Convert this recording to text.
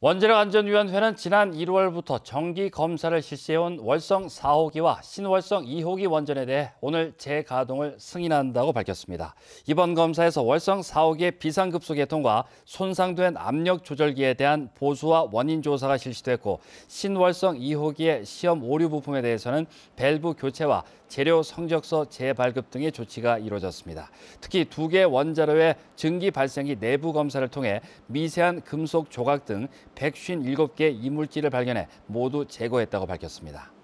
원자력안전위원회는 지난 1월부터 정기 검사를 실시해온 월성 4호기와 신월성 2호기 원전에 대해 오늘 재가동을 승인한다고 밝혔습니다. 이번 검사에서 월성 4호기의 비상급속 개통과 손상된 압력 조절기에 대한 보수와 원인 조사가 실시됐고 신월성 2호기의 시험 오류 부품에 대해서는 밸브 교체와 재료 성적서 재발급 등의 조치가 이루어졌습니다. 특히 두 개 원자로의 증기 발생기 내부 검사를 통해 미세한 금속 조각 등 157개 이물질을 발견해 모두 제거했다고 밝혔습니다.